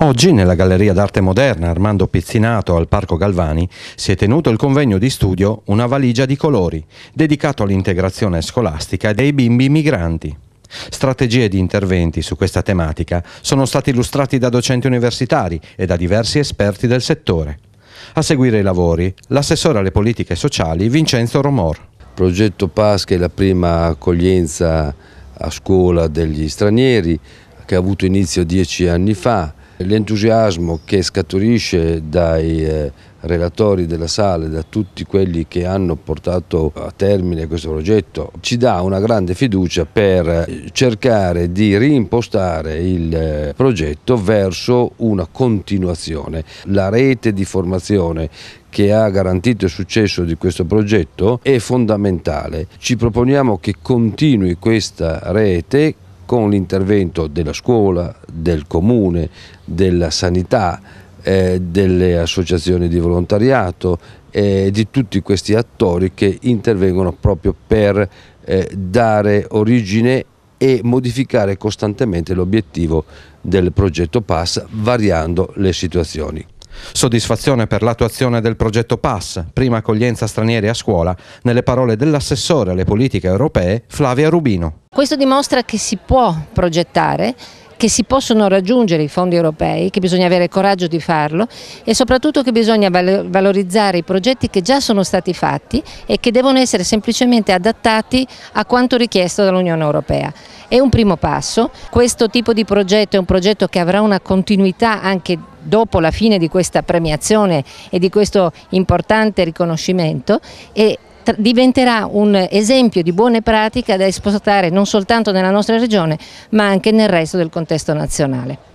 Oggi nella Galleria d'Arte Moderna Armando Pizzinato al Parco Galvani si è tenuto il convegno di studio Una valigia di colori, dedicato all'integrazione scolastica dei bimbi migranti. Strategie di interventi su questa tematica sono stati illustrati da docenti universitari e da diversi esperti del settore. A seguire i lavori, l'assessore alle politiche sociali Vincenzo Romor. Progetto Pasca è la prima accoglienza a scuola degli stranieri che ha avuto inizio dieci anni fa L'entusiasmo che scaturisce dai eh, relatori della sala, da tutti quelli che hanno portato a termine questo progetto, ci dà una grande fiducia per eh, cercare di rimpostare il eh, progetto verso una continuazione. La rete di formazione che ha garantito il successo di questo progetto è fondamentale. Ci proponiamo che continui questa rete con l'intervento della scuola, del comune, della sanità, eh, delle associazioni di volontariato eh, e eh, di tutti questi attori che intervengono proprio per eh, dare origine e modificare costantemente l'obiettivo del progetto PASS variando le situazioni. Soddisfazione per l'attuazione del progetto PAS, prima accoglienza stranieri a scuola, nelle parole dell'assessore alle politiche europee Flavia Rubino. Questo dimostra che si può progettare che si possono raggiungere i fondi europei, che bisogna avere coraggio di farlo e soprattutto che bisogna valorizzare i progetti che già sono stati fatti e che devono essere semplicemente adattati a quanto richiesto dall'Unione Europea. È un primo passo, questo tipo di progetto è un progetto che avrà una continuità anche dopo la fine di questa premiazione e di questo importante riconoscimento e diventerà un esempio di buone pratiche da esportare non soltanto nella nostra regione ma anche nel resto del contesto nazionale.